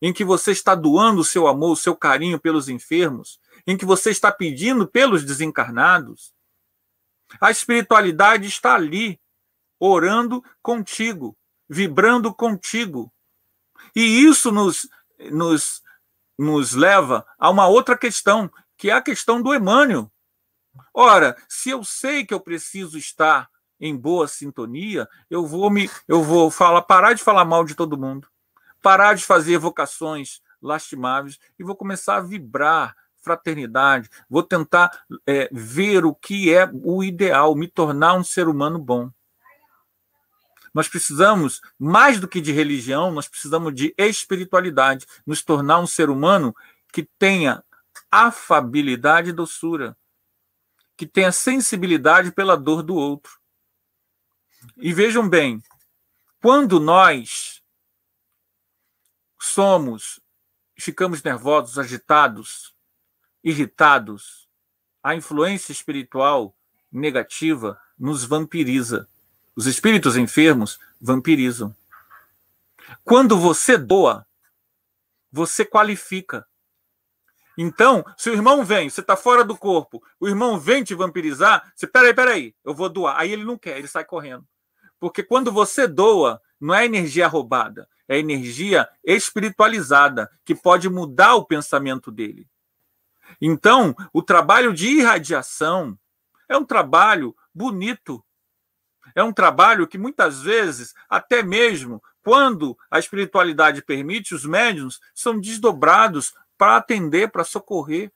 C: em que você está doando o seu amor, o seu carinho pelos enfermos, em que você está pedindo pelos desencarnados, a espiritualidade está ali, orando contigo, vibrando contigo. E isso nos, nos nos leva a uma outra questão, que é a questão do Emmanuel. Ora, se eu sei que eu preciso estar em boa sintonia, eu vou me eu vou falar, parar de falar mal de todo mundo, parar de fazer evocações lastimáveis e vou começar a vibrar fraternidade, vou tentar é, ver o que é o ideal, me tornar um ser humano bom. Nós precisamos, mais do que de religião, nós precisamos de espiritualidade, nos tornar um ser humano que tenha afabilidade e doçura, que tenha sensibilidade pela dor do outro. E vejam bem, quando nós somos, ficamos nervosos, agitados, irritados, a influência espiritual negativa nos vampiriza. Os espíritos enfermos vampirizam. Quando você doa, você qualifica. Então, se o irmão vem, você está fora do corpo, o irmão vem te vampirizar, você, peraí, peraí, eu vou doar. Aí ele não quer, ele sai correndo. Porque quando você doa, não é energia roubada, é energia espiritualizada, que pode mudar o pensamento dele. Então, o trabalho de irradiação é um trabalho bonito, é um trabalho que muitas vezes, até mesmo quando a espiritualidade permite, os médiums são desdobrados para atender, para socorrer.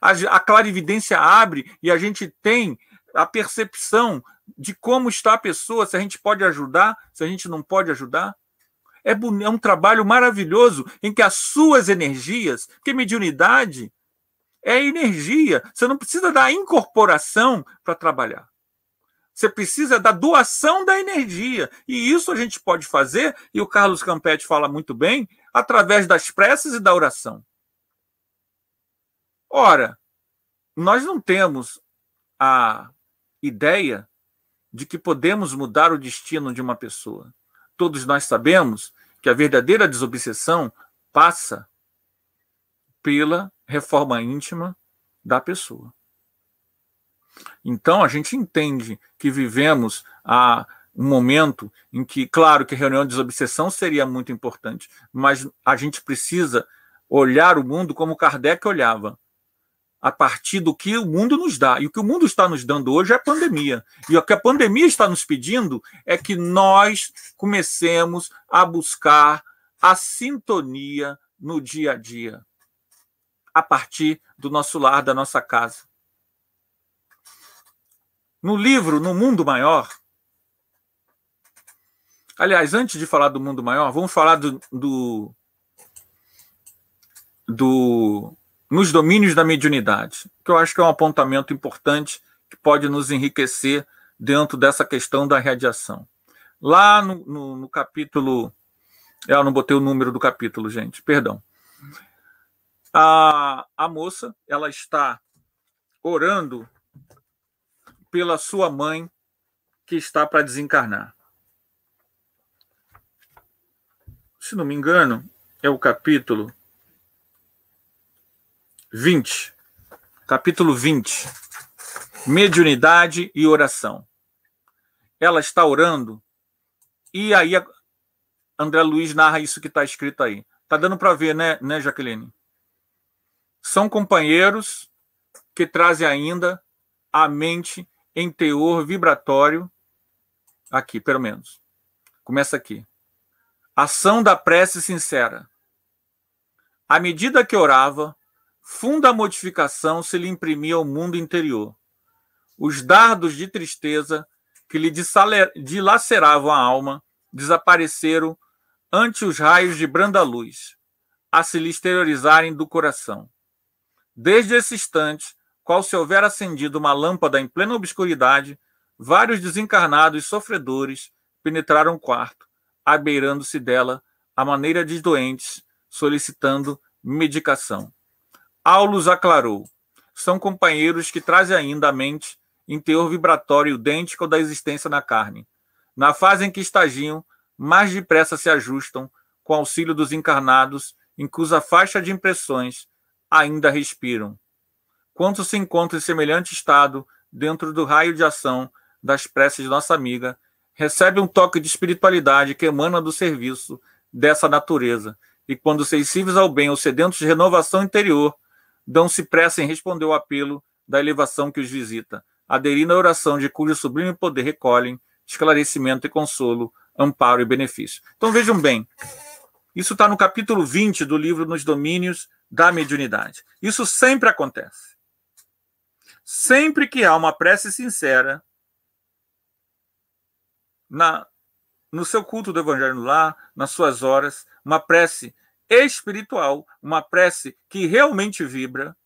C: A, a clarividência abre e a gente tem a percepção de como está a pessoa, se a gente pode ajudar, se a gente não pode ajudar. É, é um trabalho maravilhoso em que as suas energias, que mediunidade é energia, você não precisa da incorporação para trabalhar. Você precisa da doação da energia. E isso a gente pode fazer, e o Carlos Campetti fala muito bem, através das preces e da oração. Ora, nós não temos a ideia de que podemos mudar o destino de uma pessoa. Todos nós sabemos que a verdadeira desobsessão passa pela reforma íntima da pessoa. Então, a gente entende que vivemos a um momento em que, claro, que a reunião de desobsessão seria muito importante, mas a gente precisa olhar o mundo como Kardec olhava, a partir do que o mundo nos dá. E o que o mundo está nos dando hoje é a pandemia. E o que a pandemia está nos pedindo é que nós comecemos a buscar a sintonia no dia a dia, a partir do nosso lar, da nossa casa no livro No Mundo Maior. Aliás, antes de falar do Mundo Maior, vamos falar do, do, do nos domínios da mediunidade, que eu acho que é um apontamento importante que pode nos enriquecer dentro dessa questão da radiação. Lá no, no, no capítulo. Eu não botei o número do capítulo, gente, perdão. A, a moça, ela está orando pela sua mãe que está para desencarnar. Se não me engano, é o capítulo 20. Capítulo 20. Mediunidade e oração. Ela está orando e aí André Luiz narra isso que está escrito aí. Tá dando para ver, né, né, Jaqueline? São companheiros que trazem ainda à mente em teor vibratório, aqui, pelo menos. Começa aqui. Ação da prece sincera. À medida que orava, funda modificação se lhe imprimia ao mundo interior. Os dardos de tristeza que lhe dilaceravam a alma desapareceram ante os raios de branda luz, a se lhe exteriorizarem do coração. Desde esse instante, qual se houver acendido uma lâmpada em plena obscuridade, vários desencarnados sofredores penetraram o quarto, abeirando-se dela à maneira de doentes, solicitando medicação. Aulos aclarou. São companheiros que trazem ainda a mente em teor vibratório idêntico ao da existência na carne. Na fase em que estagiam, mais depressa se ajustam, com auxílio dos encarnados, em cuja faixa de impressões ainda respiram quanto se encontra em semelhante estado dentro do raio de ação das preces de nossa amiga, recebe um toque de espiritualidade que emana do serviço dessa natureza. E quando sensíveis ao bem ou sedentos de renovação interior, dão-se pressa em responder ao apelo da elevação que os visita, aderindo à oração de cujo sublime poder recolhem esclarecimento e consolo, amparo e benefício. Então vejam bem, isso está no capítulo 20 do livro Nos Domínios da Mediunidade. Isso sempre acontece. Sempre que há uma prece sincera na, no seu culto do Evangelho lá, nas suas horas, uma prece espiritual, uma prece que realmente vibra,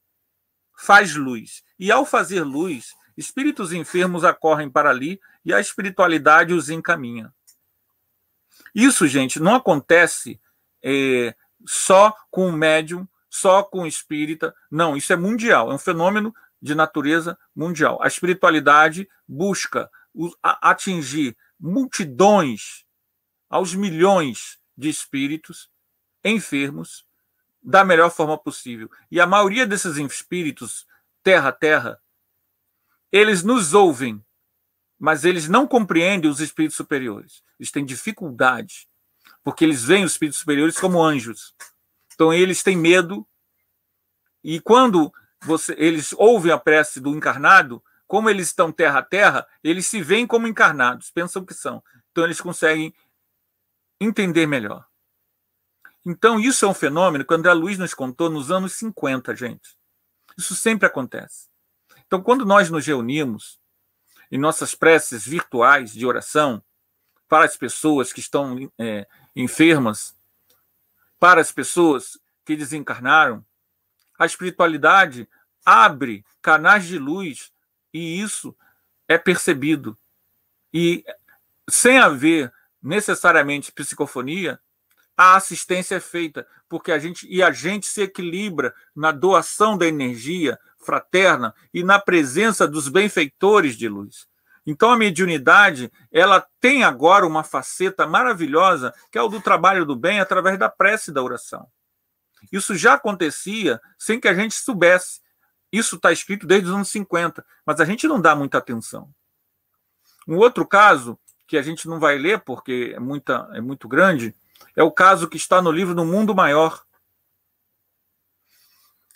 C: faz luz. E ao fazer luz, espíritos enfermos acorrem para ali e a espiritualidade os encaminha. Isso, gente, não acontece é, só com o médium, só com o espírita. Não, isso é mundial. É um fenômeno de natureza mundial. A espiritualidade busca atingir multidões, aos milhões de espíritos enfermos da melhor forma possível. E a maioria desses espíritos, terra terra, eles nos ouvem, mas eles não compreendem os espíritos superiores. Eles têm dificuldade, porque eles veem os espíritos superiores como anjos. Então eles têm medo. E quando você, eles ouvem a prece do encarnado, como eles estão terra a terra, eles se veem como encarnados, pensam que são. Então eles conseguem entender melhor. Então isso é um fenômeno que André Luiz nos contou nos anos 50, gente. Isso sempre acontece. Então quando nós nos reunimos em nossas preces virtuais de oração para as pessoas que estão é, enfermas, para as pessoas que desencarnaram, a espiritualidade abre canais de luz e isso é percebido. E sem haver necessariamente psicofonia, a assistência é feita, porque a gente e a gente se equilibra na doação da energia fraterna e na presença dos benfeitores de luz. Então a mediunidade, ela tem agora uma faceta maravilhosa, que é o do trabalho do bem através da prece e da oração. Isso já acontecia sem que a gente soubesse. Isso está escrito desde os anos 50, mas a gente não dá muita atenção. Um outro caso, que a gente não vai ler porque é, muita, é muito grande, é o caso que está no livro No Mundo Maior.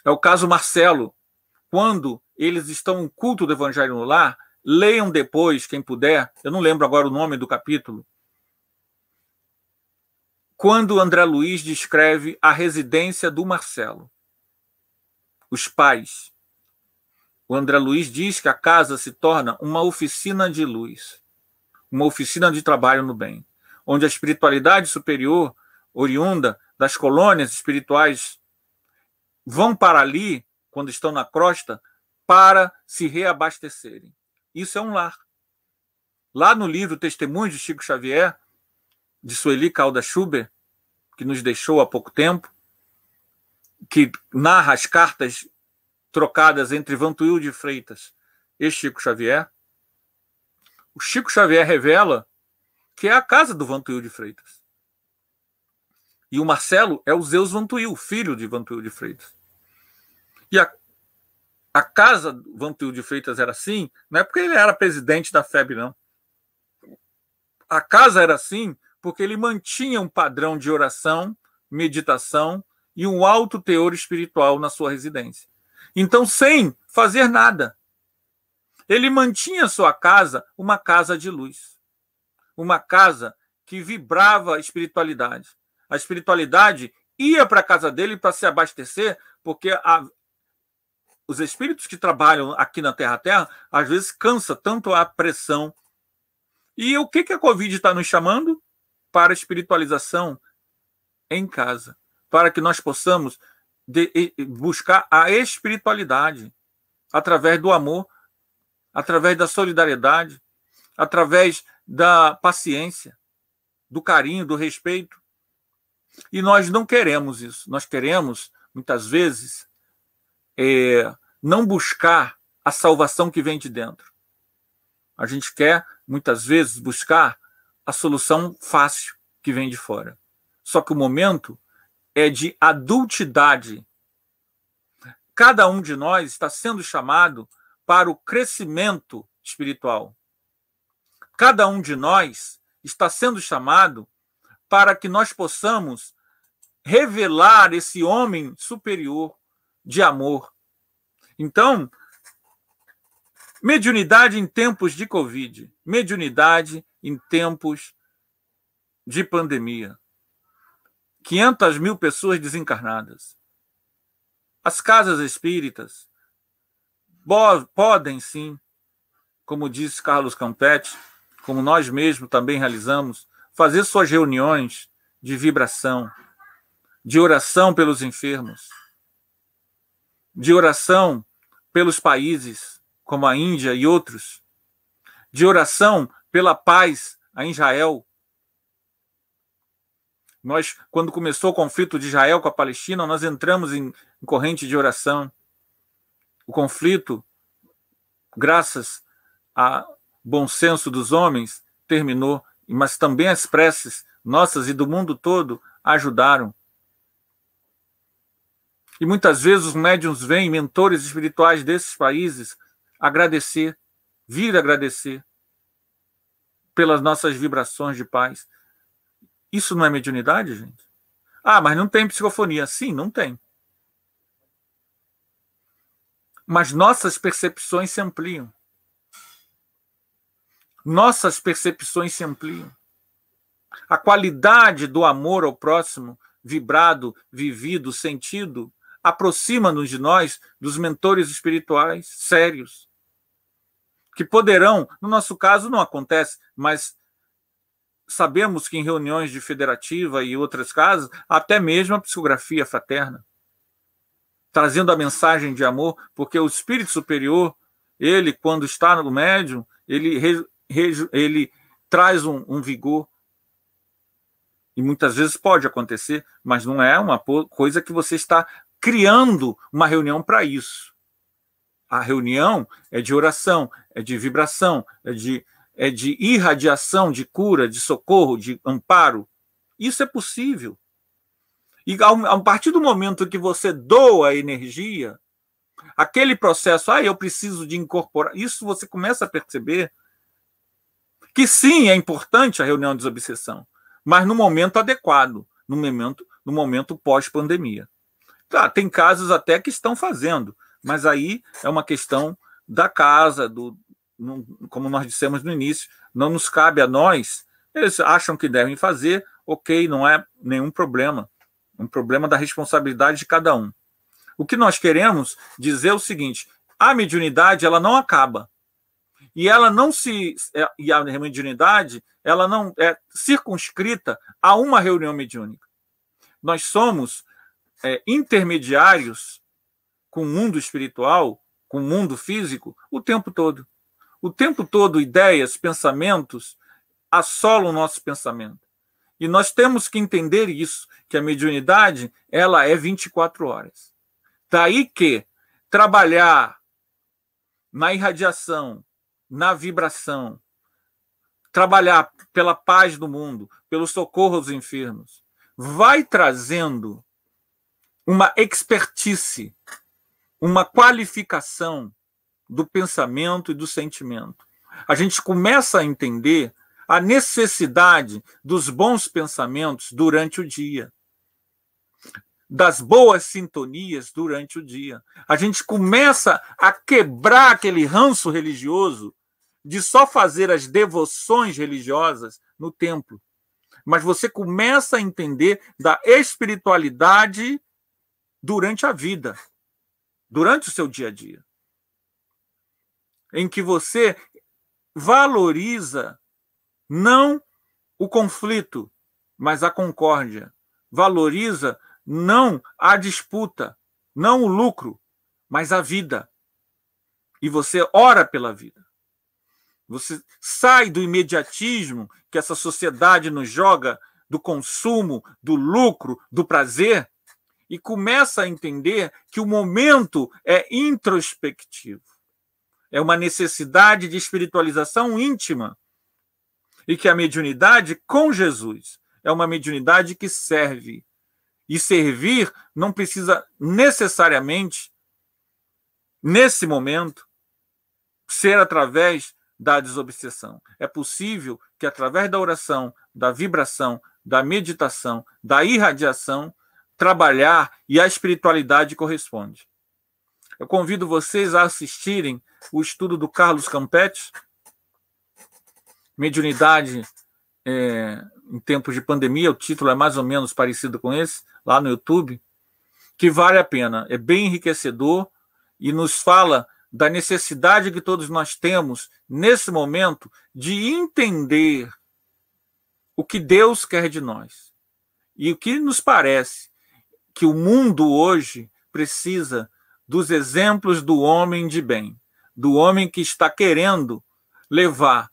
C: É o caso Marcelo. Quando eles estão no culto do Evangelho no Lar, leiam depois, quem puder, eu não lembro agora o nome do capítulo, quando André Luiz descreve a residência do Marcelo. Os pais. O André Luiz diz que a casa se torna uma oficina de luz, uma oficina de trabalho no bem, onde a espiritualidade superior, oriunda das colônias espirituais, vão para ali, quando estão na crosta, para se reabastecerem. Isso é um lar. Lá no livro Testemunho de Chico Xavier, de Sueli Calda Schubert, que nos deixou há pouco tempo, que narra as cartas trocadas entre Vantuil de Freitas e Chico Xavier, o Chico Xavier revela que é a casa do Vantuil de Freitas. E o Marcelo é o Zeus Vantuil, filho de Vantuil de Freitas. E a, a casa Vantuil de Freitas era assim, não é porque ele era presidente da FEB, não. A casa era assim porque ele mantinha um padrão de oração, meditação e um alto teor espiritual na sua residência. Então, sem fazer nada, ele mantinha sua casa uma casa de luz, uma casa que vibrava a espiritualidade. A espiritualidade ia para a casa dele para se abastecer, porque a, os espíritos que trabalham aqui na Terra-Terra, às vezes cansa tanto a pressão. E o que, que a Covid está nos chamando? para a espiritualização em casa, para que nós possamos de, buscar a espiritualidade através do amor, através da solidariedade, através da paciência, do carinho, do respeito. E nós não queremos isso. Nós queremos, muitas vezes, é, não buscar a salvação que vem de dentro. A gente quer, muitas vezes, buscar a solução fácil que vem de fora. Só que o momento é de adultidade. Cada um de nós está sendo chamado para o crescimento espiritual. Cada um de nós está sendo chamado para que nós possamos revelar esse homem superior de amor. Então, mediunidade em tempos de Covid, mediunidade em tempos de pandemia. 500 mil pessoas desencarnadas. As casas espíritas podem sim, como disse Carlos Campetti, como nós mesmos também realizamos, fazer suas reuniões de vibração, de oração pelos enfermos, de oração pelos países como a Índia e outros, de oração pela paz a Israel. Nós, quando começou o conflito de Israel com a Palestina, nós entramos em, em corrente de oração. O conflito, graças a bom senso dos homens, terminou, mas também as preces nossas e do mundo todo ajudaram. E muitas vezes os médiums vêm, mentores espirituais desses países, agradecer, vir agradecer pelas nossas vibrações de paz. Isso não é mediunidade, gente? Ah, mas não tem psicofonia. Sim, não tem. Mas nossas percepções se ampliam. Nossas percepções se ampliam. A qualidade do amor ao próximo, vibrado, vivido, sentido, aproxima-nos de nós, dos mentores espirituais sérios, que poderão, no nosso caso não acontece, mas sabemos que em reuniões de federativa e outras casas, até mesmo a psicografia fraterna, trazendo a mensagem de amor, porque o espírito superior, ele, quando está no médium, ele, ele traz um, um vigor. E muitas vezes pode acontecer, mas não é uma coisa que você está criando uma reunião para isso a reunião é de oração, é de vibração, é de, é de irradiação, de cura, de socorro, de amparo. Isso é possível. E a partir do momento que você doa energia, aquele processo, ah, eu preciso de incorporar, isso você começa a perceber que sim, é importante a reunião de desobsessão, mas no momento adequado, no momento, no momento pós-pandemia. Tá, tem casos até que estão fazendo, mas aí é uma questão da casa, do, como nós dissemos no início, não nos cabe a nós. Eles acham que devem fazer, ok, não é nenhum problema. Um problema da responsabilidade de cada um. O que nós queremos dizer é o seguinte: a mediunidade ela não acaba e ela não se é, e a mediunidade ela não é circunscrita a uma reunião mediúnica. Nós somos é, intermediários com o mundo espiritual, com o mundo físico, o tempo todo. O tempo todo, ideias, pensamentos assolam o nosso pensamento. E nós temos que entender isso, que a mediunidade ela é 24 horas. Daí que trabalhar na irradiação, na vibração, trabalhar pela paz do mundo, pelo socorro aos enfermos, vai trazendo uma expertise uma qualificação do pensamento e do sentimento. A gente começa a entender a necessidade dos bons pensamentos durante o dia, das boas sintonias durante o dia. A gente começa a quebrar aquele ranço religioso de só fazer as devoções religiosas no templo. Mas você começa a entender da espiritualidade durante a vida durante o seu dia a dia, em que você valoriza não o conflito, mas a concórdia, valoriza não a disputa, não o lucro, mas a vida. E você ora pela vida. Você sai do imediatismo que essa sociedade nos joga, do consumo, do lucro, do prazer, e começa a entender que o momento é introspectivo. É uma necessidade de espiritualização íntima. E que a mediunidade com Jesus é uma mediunidade que serve. E servir não precisa necessariamente, nesse momento, ser através da desobsessão. É possível que, através da oração, da vibração, da meditação, da irradiação, trabalhar e a espiritualidade corresponde. Eu convido vocês a assistirem o estudo do Carlos Campetti, Mediunidade é, em Tempos de Pandemia, o título é mais ou menos parecido com esse, lá no YouTube, que vale a pena, é bem enriquecedor e nos fala da necessidade que todos nós temos, nesse momento, de entender o que Deus quer de nós. E o que nos parece que o mundo hoje precisa dos exemplos do homem de bem, do homem que está querendo levar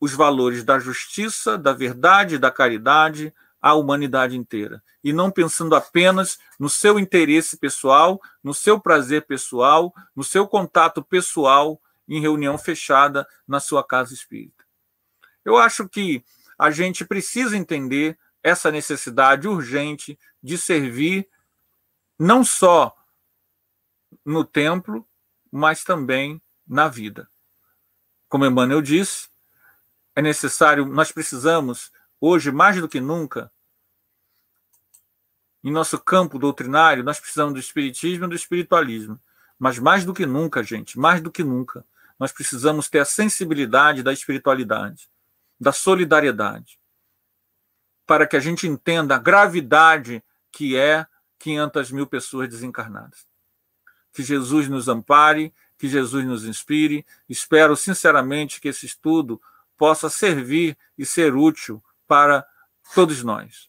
C: os valores da justiça, da verdade, da caridade à humanidade inteira. E não pensando apenas no seu interesse pessoal, no seu prazer pessoal, no seu contato pessoal em reunião fechada na sua casa espírita. Eu acho que a gente precisa entender essa necessidade urgente de servir não só no templo, mas também na vida. Como Emmanuel disse, é necessário, nós precisamos, hoje mais do que nunca, em nosso campo doutrinário, nós precisamos do espiritismo e do espiritualismo. Mas mais do que nunca, gente, mais do que nunca, nós precisamos ter a sensibilidade da espiritualidade, da solidariedade para que a gente entenda a gravidade que é 500 mil pessoas desencarnadas. Que Jesus nos ampare, que Jesus nos inspire. Espero sinceramente que esse estudo possa servir e ser útil para todos nós.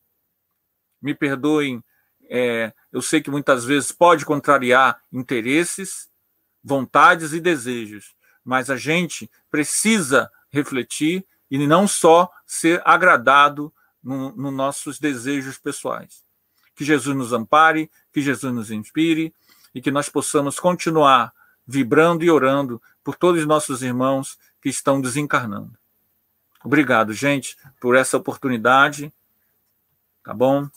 C: Me perdoem, é, eu sei que muitas vezes pode contrariar interesses, vontades e desejos, mas a gente precisa refletir e não só ser agradado nos no nossos desejos pessoais. Que Jesus nos ampare, que Jesus nos inspire e que nós possamos continuar vibrando e orando por todos os nossos irmãos que estão desencarnando. Obrigado, gente, por essa oportunidade. Tá bom?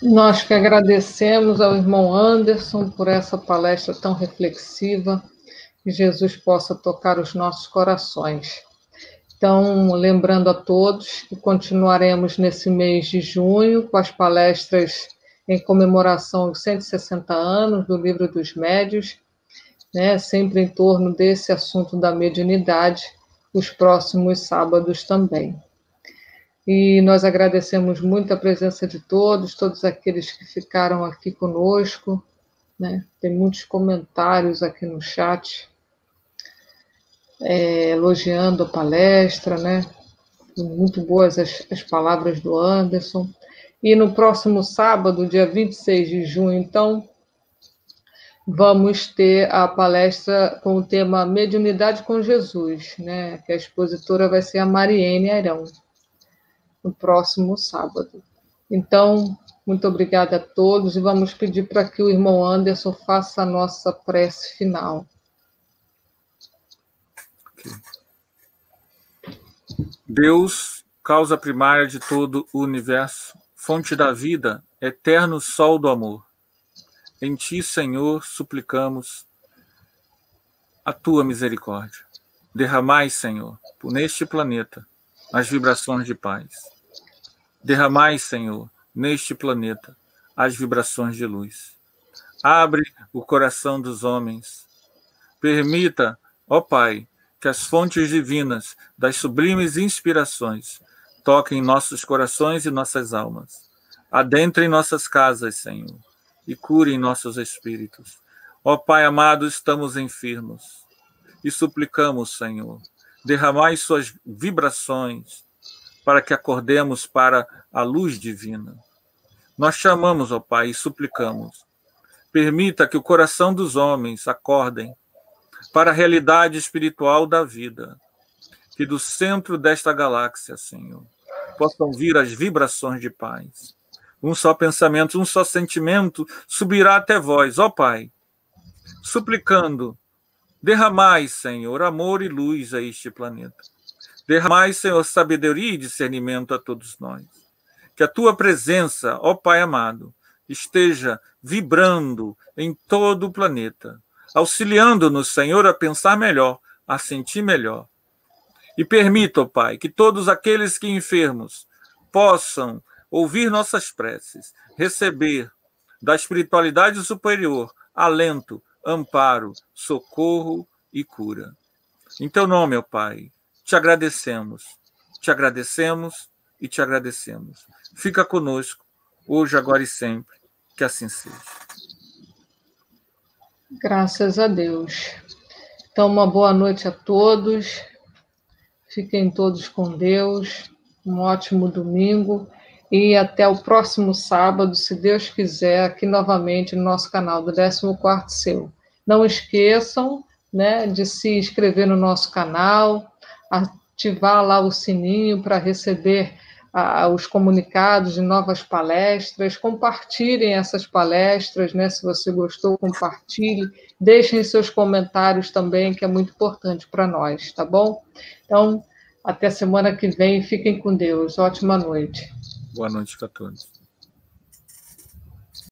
B: Nós que agradecemos ao irmão Anderson por essa palestra tão reflexiva, que Jesus possa tocar os nossos corações. Então, lembrando a todos que continuaremos nesse mês de junho com as palestras em comemoração aos 160 anos do Livro dos Médios, né, sempre em torno desse assunto da mediunidade, os próximos sábados também. E nós agradecemos muito a presença de todos, todos aqueles que ficaram aqui conosco. Né? Tem muitos comentários aqui no chat é, elogiando a palestra, né? Muito boas as, as palavras do Anderson. E no próximo sábado, dia 26 de junho, então, vamos ter a palestra com o tema Mediunidade com Jesus, né? Que a expositora vai ser a Mariene Arão, no próximo sábado. Então, muito obrigada a todos e vamos pedir para que o irmão Anderson faça a nossa prece final
C: aqui. Deus, causa primária de todo o universo, fonte da vida, eterno sol do amor. Em ti, Senhor, suplicamos a tua misericórdia. Derramai, Senhor, neste planeta as vibrações de paz. Derramai, Senhor, neste planeta as vibrações de luz. Abre o coração dos homens. Permita, ó Pai, que as fontes divinas das sublimes inspirações toquem nossos corações e nossas almas. Adentrem nossas casas, Senhor, e curem nossos espíritos. Ó Pai amado, estamos enfermos e suplicamos, Senhor, derramai suas vibrações para que acordemos para a luz divina. Nós chamamos, ó Pai, e suplicamos. Permita que o coração dos homens acordem para a realidade espiritual da vida. Que do centro desta galáxia, Senhor, possam vir as vibrações de paz. Um só pensamento, um só sentimento subirá até vós, ó Pai, suplicando: derramai, Senhor, amor e luz a este planeta. Derramai, Senhor, sabedoria e discernimento a todos nós. Que a tua presença, ó Pai amado, esteja vibrando em todo o planeta auxiliando-nos, Senhor, a pensar melhor, a sentir melhor. E permita, ó Pai, que todos aqueles que enfermos possam ouvir nossas preces, receber da espiritualidade superior alento, amparo, socorro e cura. Em teu nome, ó Pai, te agradecemos, te agradecemos e te agradecemos. Fica conosco, hoje, agora e sempre. Que assim seja.
B: Graças a Deus. Então, uma boa noite a todos. Fiquem todos com Deus. Um ótimo domingo. E até o próximo sábado, se Deus quiser, aqui novamente no nosso canal do 14 Seu. Não esqueçam né, de se inscrever no nosso canal, ativar lá o sininho para receber os comunicados de novas palestras, compartilhem essas palestras, né? Se você gostou, compartilhe, deixem seus comentários também, que é muito importante para nós, tá bom? Então, até semana que vem, fiquem com Deus. Ótima noite.
C: Boa noite a todos.